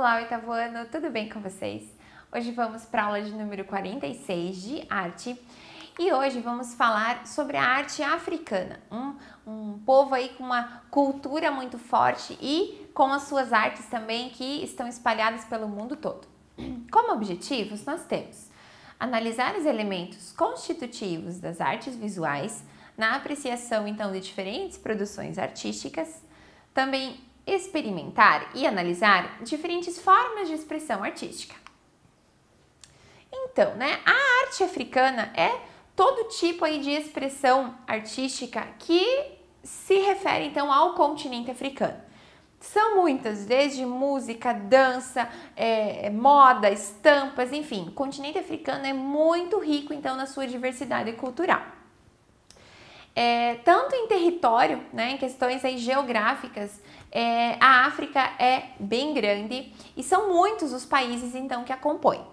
Olá, oitavo ano, tudo bem com vocês? Hoje vamos para a aula de número 46 de arte e hoje vamos falar sobre a arte africana, um, um povo aí com uma cultura muito forte e com as suas artes também que estão espalhadas pelo mundo todo. Como objetivos, nós temos analisar os elementos constitutivos das artes visuais na apreciação então de diferentes produções artísticas, também experimentar e analisar diferentes formas de expressão artística. Então, né, a arte africana é todo tipo aí de expressão artística que se refere então ao continente africano. São muitas, desde música, dança, é, é moda, estampas, enfim. O continente africano é muito rico então na sua diversidade cultural. É, tanto em território, né, em questões aí geográficas, é, a África é bem grande e são muitos os países então que a compõem.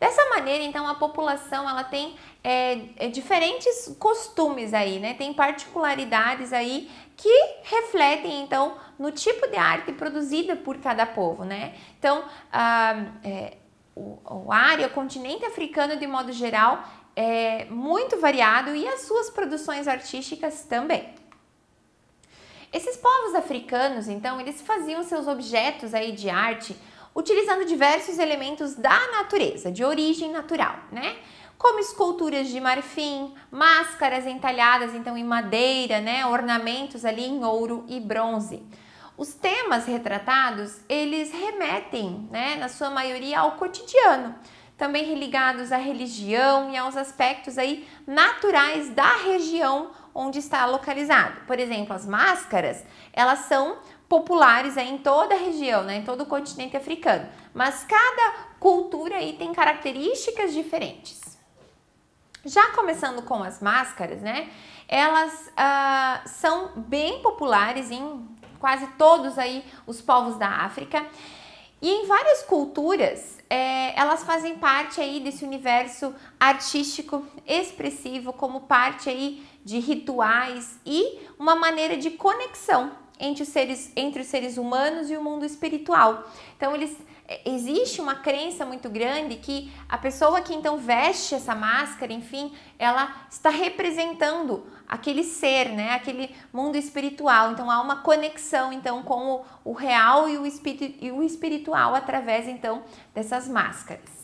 Dessa maneira, então, a população ela tem é, é diferentes costumes aí, né? Tem particularidades aí que refletem então no tipo de arte produzida por cada povo, né? Então, a, é, o, área, o continente africano de modo geral, é, muito variado e as suas produções artísticas também. Esses povos africanos, então, eles faziam seus objetos aí de arte utilizando diversos elementos da natureza, de origem natural, né? Como esculturas de marfim, máscaras entalhadas então em madeira, né? Ornamentos ali em ouro e bronze. Os temas retratados, eles remetem, né, na sua maioria ao cotidiano, também ligados à religião e aos aspectos aí naturais da região onde está localizado. Por exemplo, as máscaras, elas são populares aí em toda a região, né, em todo o continente africano, mas cada cultura aí tem características diferentes. Já começando com as máscaras, né? Elas ah, são bem populares em quase todos aí os povos da África e em várias culturas, é, elas fazem parte aí desse universo artístico expressivo como parte aí de rituais e uma maneira de conexão entre os seres, entre os seres humanos e o mundo espiritual. Então, eles é, existe uma crença muito grande que a pessoa que então veste essa máscara, enfim, ela está representando aquele ser, né, aquele mundo espiritual. Então há uma conexão então com o, o real e o, espiritu, e o espiritual através então dessas máscaras.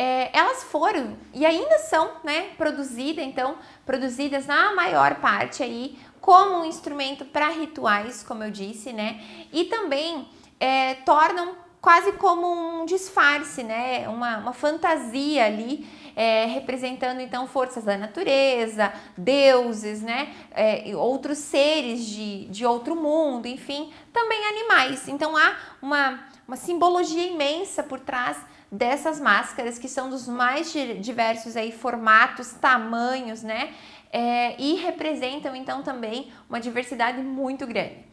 É, elas foram e ainda são, né, produzidas então, produzidas na maior parte aí como um instrumento para rituais, como eu disse, né? E também é, tornam quase como um disfarce, né? Uma, uma fantasia ali, é, representando então forças da natureza, deuses, né? É, outros seres de, de outro mundo, enfim, também animais. Então há uma, uma simbologia imensa por trás dessas máscaras que são dos mais diversos aí formatos, tamanhos, né? é, e representam então também uma diversidade muito grande.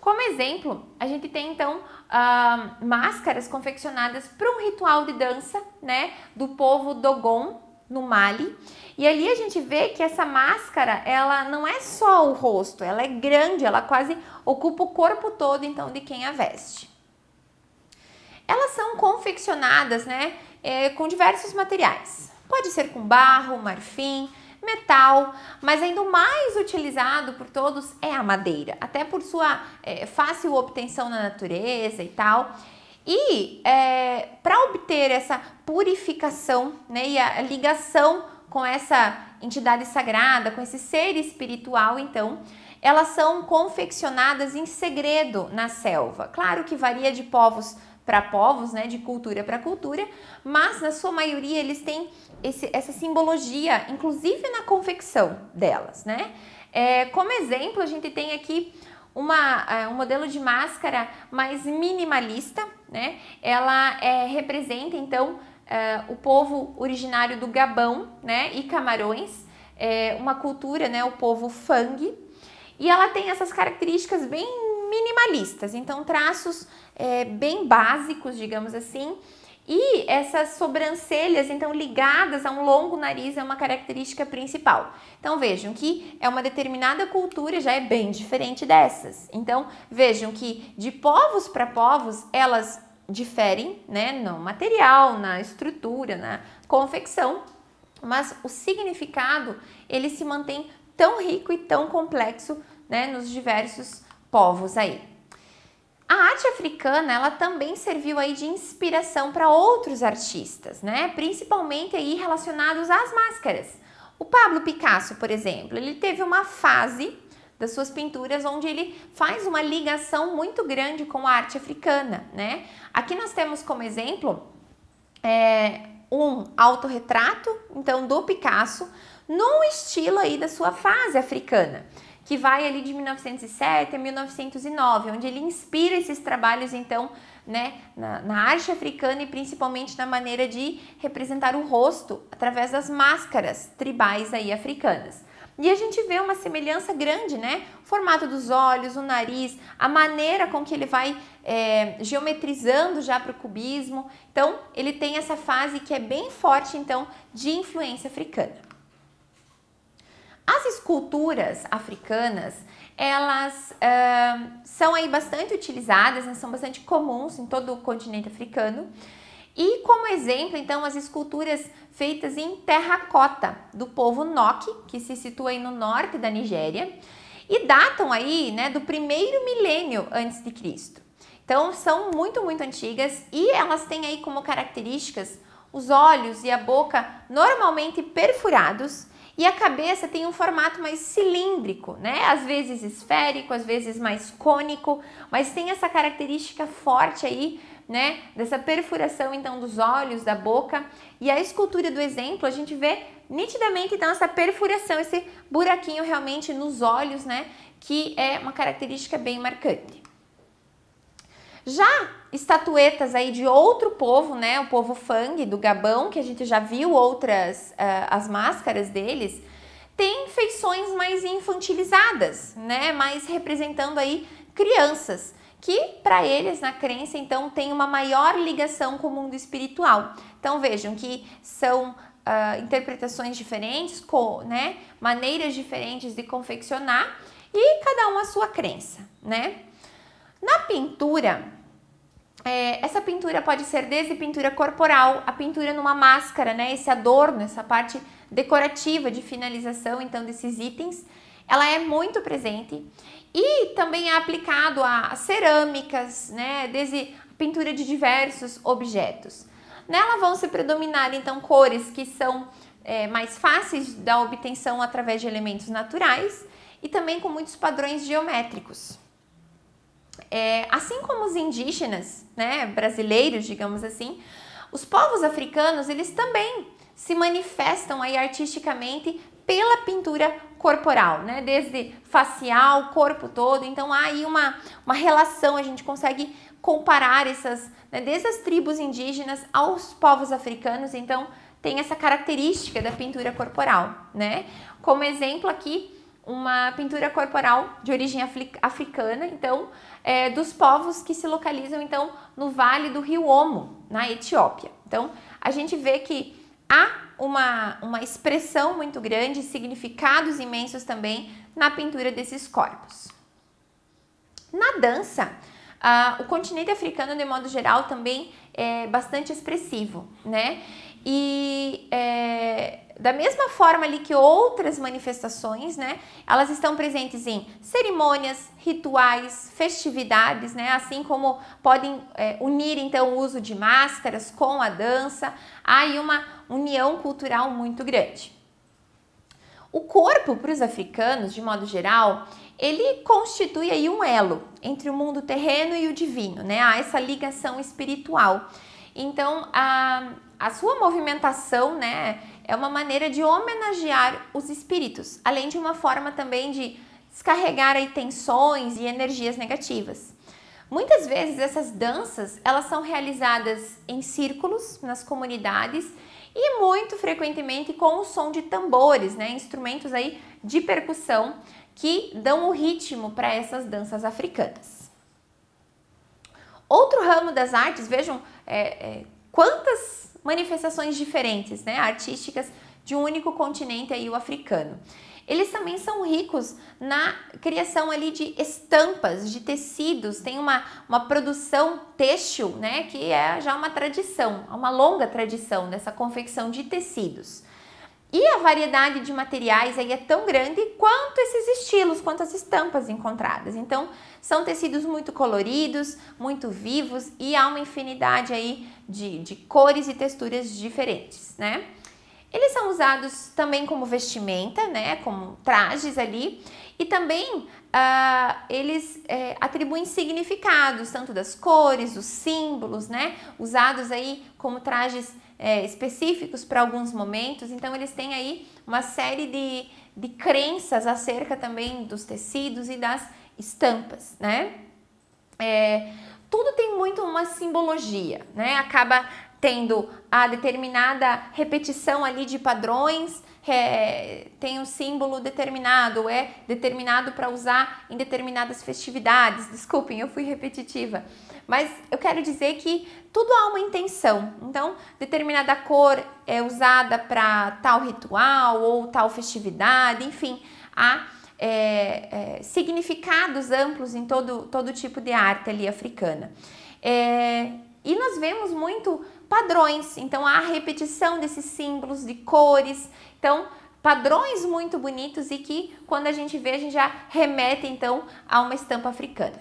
Como exemplo, a gente tem então uh, máscaras confeccionadas para um ritual de dança, né, do povo Dogon no Mali. E ali a gente vê que essa máscara, ela não é só o rosto, ela é grande, ela quase ocupa o corpo todo então de quem a veste. Elas são confeccionadas, né, é, com diversos materiais. Pode ser com barro, marfim, metal, mas ainda mais utilizado por todos é a madeira, até por sua é, fácil obtenção na natureza e tal. E é, para obter essa purificação né, e a ligação com essa entidade sagrada, com esse ser espiritual, então, elas são confeccionadas em segredo na selva. Claro que varia de povos para povos, né, de cultura para cultura, mas na sua maioria eles têm esse, essa simbologia, inclusive na confecção delas, né? É, como exemplo, a gente tem aqui uma, é, um modelo de máscara mais minimalista, né? Ela é, representa então é, o povo originário do Gabão, né, e Camarões, é, uma cultura, né, o povo Fang, e ela tem essas características bem minimalistas, então traços é, bem básicos, digamos assim. E essas sobrancelhas, então ligadas a um longo nariz, é uma característica principal. Então vejam que é uma determinada cultura já é bem diferente dessas. Então vejam que de povos para povos elas diferem, né, no material, na estrutura, na confecção, mas o significado ele se mantém tão rico e tão complexo, né, nos diversos povos aí. A arte africana, ela também serviu aí de inspiração para outros artistas, né? Principalmente aí relacionados às máscaras. O Pablo Picasso, por exemplo, ele teve uma fase das suas pinturas onde ele faz uma ligação muito grande com a arte africana, né? Aqui nós temos como exemplo é, um autorretrato, então, do Picasso, num estilo aí da sua fase africana que vai ali de 1907 a 1909, onde ele inspira esses trabalhos, então, né, na, na, arte africana e principalmente na maneira de representar o rosto através das máscaras tribais aí africanas. E a gente vê uma semelhança grande, né? O formato dos olhos, o nariz, a maneira com que ele vai é, geometrizando já para o cubismo. Então, ele tem essa fase que é bem forte, então, de influência africana. As esculturas africanas, elas uh, são aí bastante utilizadas, né, são bastante comuns em todo o continente africano. E como exemplo, então, as esculturas feitas em terracota do povo Nok, que se situa aí no norte da Nigéria, e datam aí, né, do primeiro milênio antes de Cristo. Então, são muito, muito antigas e elas têm aí como características os olhos e a boca normalmente perfurados e a cabeça tem um formato mais cilíndrico, né? Às vezes esférico, às vezes mais cônico, mas tem essa característica forte aí né, dessa perfuração então dos olhos, da boca e a escultura do exemplo, a gente vê nitidamente então essa perfuração, esse buraquinho realmente nos olhos, né, que é uma característica bem marcante. Já estatuetas aí de outro povo, né, o povo Fang do Gabão, que a gente já viu outras uh, as máscaras deles, tem feições mais infantilizadas, né, mais representando aí crianças, que para eles na crença então tem uma maior ligação com o mundo espiritual. Então vejam que são Uh, interpretações diferentes, com né, maneiras diferentes de confeccionar e cada um a sua crença, né? Na pintura, é, essa pintura pode ser desde pintura corporal, a pintura numa máscara, né? Esse adorno, essa parte decorativa de finalização, então, desses itens, ela é muito presente. E também é aplicado a cerâmicas, né? Desde pintura de diversos objetos. Nela vão se predominar, então, cores que são é, mais fáceis da obtenção através de elementos naturais e também com muitos padrões geométricos. É, assim como os indígenas, né, brasileiros, digamos assim, os povos africanos, eles também se manifestam aí artisticamente pela pintura corporal, né? Desde facial, corpo todo. Então há aí uma, uma relação, a gente consegue comparar essas, né? desde as tribos indígenas aos povos africanos. Então tem essa característica da pintura corporal, né? Como exemplo aqui, uma pintura corporal de origem africana. Então é, dos povos que se localizam então no vale do rio Omo, na Etiópia. Então a gente vê que há uma, uma expressão muito grande, significados imensos também na pintura desses corpos. Na dança, ah, o continente africano, de modo geral, também é bastante expressivo, né? E é, da mesma forma ali que outras manifestações, né, elas estão presentes em cerimônias, rituais, festividades, né, assim como podem é, unir então o uso de máscaras com a dança, há aí uma união cultural muito grande. O corpo para os africanos, de modo geral, ele constitui aí um elo entre o mundo terreno e o divino, né? Há essa ligação espiritual. Então, a, a sua movimentação, né, é uma maneira de homenagear os espíritos, além de uma forma também de descarregar aí tensões e energias negativas. Muitas vezes essas danças, elas são realizadas em círculos nas comunidades e muito frequentemente com o som de tambores, né, instrumentos aí de percussão que dão o ritmo para essas danças africanas. Outro ramo das artes, vejam é, é, quantas manifestações diferentes, né, artísticas de um único continente aí, o africano. Eles também são ricos na criação ali de estampas, de tecidos, tem uma, uma produção têxtil, né, que é já uma tradição, uma longa tradição dessa confecção de tecidos. E a variedade de materiais aí é tão grande quanto esses estilos, quanto as estampas encontradas. Então, são tecidos muito coloridos, muito vivos e há uma infinidade aí de, de cores e texturas diferentes, né? Eles são usados também como vestimenta, né, como trajes ali, e também uh, eles é, atribuem significados, tanto das cores, dos símbolos, né, usados aí como trajes é, específicos para alguns momentos, então eles têm aí uma série de, de crenças acerca também dos tecidos e das estampas, né? É, tudo tem muito uma simbologia, né? Acaba tendo a determinada repetição ali de padrões, é, tem um símbolo determinado, é determinado para usar em determinadas festividades. Desculpem, eu fui repetitiva. Mas eu quero dizer que tudo há uma intenção. Então, determinada cor é usada para tal ritual ou tal festividade, enfim, há é, é, significados amplos em todo, todo tipo de arte ali africana. É, e nós vemos muito padrões, então há repetição desses símbolos de cores, então padrões muito bonitos e que quando a gente vê a gente já remete então a uma estampa africana.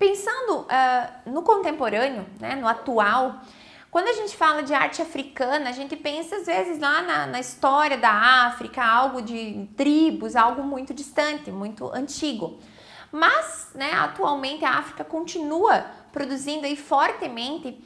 Pensando uh, no contemporâneo, né, no atual, quando a gente fala de arte africana, a gente pensa às vezes lá na, na história da África, algo de tribos, algo muito distante, muito antigo. Mas, né, atualmente a África continua produzindo aí fortemente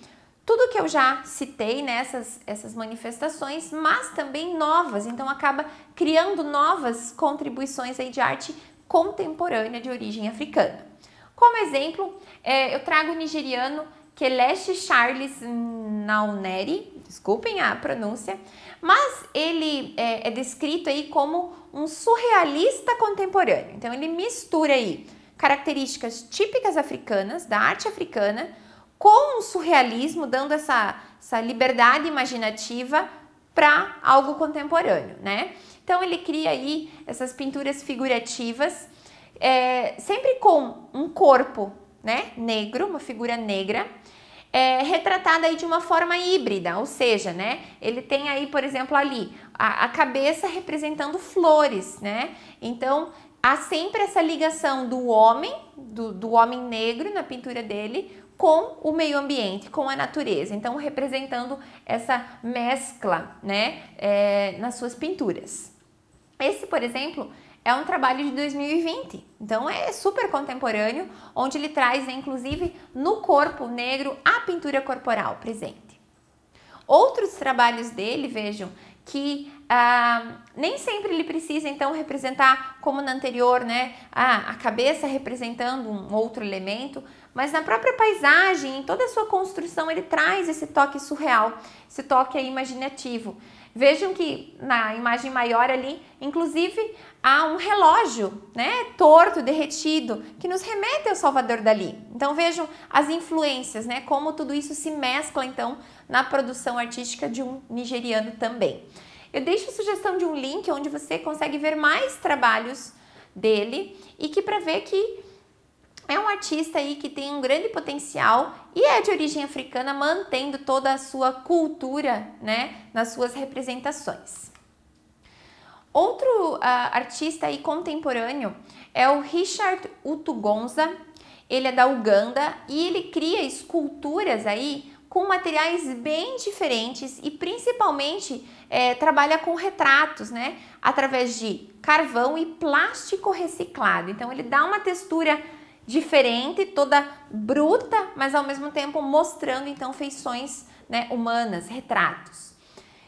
tudo que eu já citei nessas né, essas manifestações, mas também novas, então acaba criando novas contribuições aí de arte contemporânea de origem africana. Como exemplo, é, eu trago o nigeriano Kelechi Charles Nauneri, desculpem a pronúncia, mas ele é, é descrito aí como um surrealista contemporâneo. Então ele mistura aí características típicas africanas, da arte africana, com o surrealismo, dando essa, essa liberdade imaginativa para algo contemporâneo, né? Então ele cria aí essas pinturas figurativas, é, sempre com um corpo né, negro, uma figura negra, é, retratada aí de uma forma híbrida, ou seja, né, ele tem aí, por exemplo, ali a, a cabeça representando flores, né? Então Há sempre essa ligação do homem, do, do homem negro na pintura dele, com o meio ambiente, com a natureza. Então, representando essa mescla né, é, nas suas pinturas. Esse, por exemplo, é um trabalho de 2020, então é super contemporâneo, onde ele traz, né, inclusive, no corpo negro a pintura corporal presente. Outros trabalhos dele, vejam, que ah, nem sempre ele precisa então representar como na anterior, né? a ah, a cabeça representando um outro elemento, mas na própria paisagem, em toda a sua construção, ele traz esse toque surreal, esse toque imaginativo. Vejam que na imagem maior ali, inclusive, há um relógio, né, torto, derretido, que nos remete ao Salvador Dali. Então vejam as influências, né, como tudo isso se mescla então na produção artística de um nigeriano também. Eu deixo a sugestão de um link onde você consegue ver mais trabalhos dele e que para ver que é um artista aí que tem um grande potencial e é de origem africana, mantendo toda a sua cultura, né, nas suas representações. Outro uh, artista aí contemporâneo é o Richard Utugonza, ele é da Uganda e ele cria esculturas aí com materiais bem diferentes e principalmente é, trabalha com retratos, né? Através de carvão e plástico reciclado. Então ele dá uma textura diferente, toda bruta, mas ao mesmo tempo mostrando então feições né, humanas, retratos.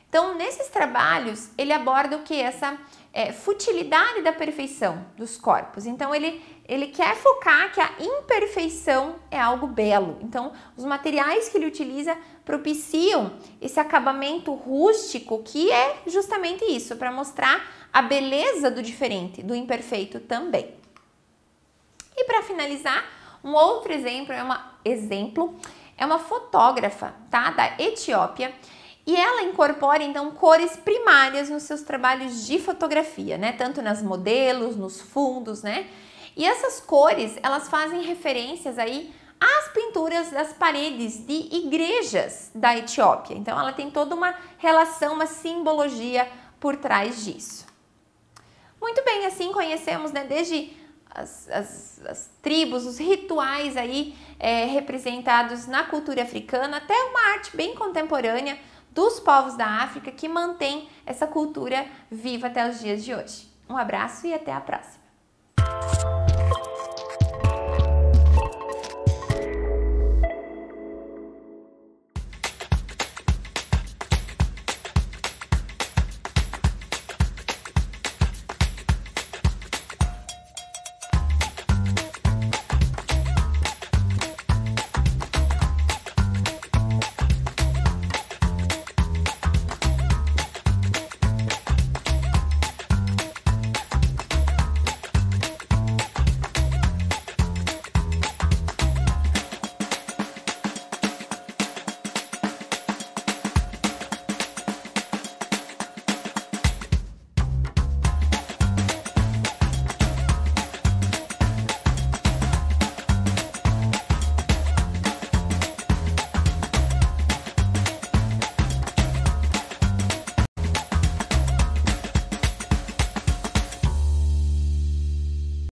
Então nesses trabalhos ele aborda o que essa é, futilidade da perfeição dos corpos. Então ele, ele quer focar que a imperfeição é algo belo. Então os materiais que ele utiliza propiciam esse acabamento rústico que é justamente isso, para mostrar a beleza do diferente, do imperfeito também. E para finalizar, um outro exemplo é uma exemplo é uma fotógrafa, tá, da Etiópia e ela incorpora então cores primárias nos seus trabalhos de fotografia, né? Tanto nas modelos, nos fundos, né? E essas cores, elas fazem referências aí às pinturas das paredes de igrejas da Etiópia. Então ela tem toda uma relação, uma simbologia por trás disso. Muito bem, assim conhecemos, né, desde as, as, as, tribos, os rituais aí é, representados na cultura africana, até uma arte bem contemporânea dos povos da África que mantém essa cultura viva até os dias de hoje. Um abraço e até a próxima!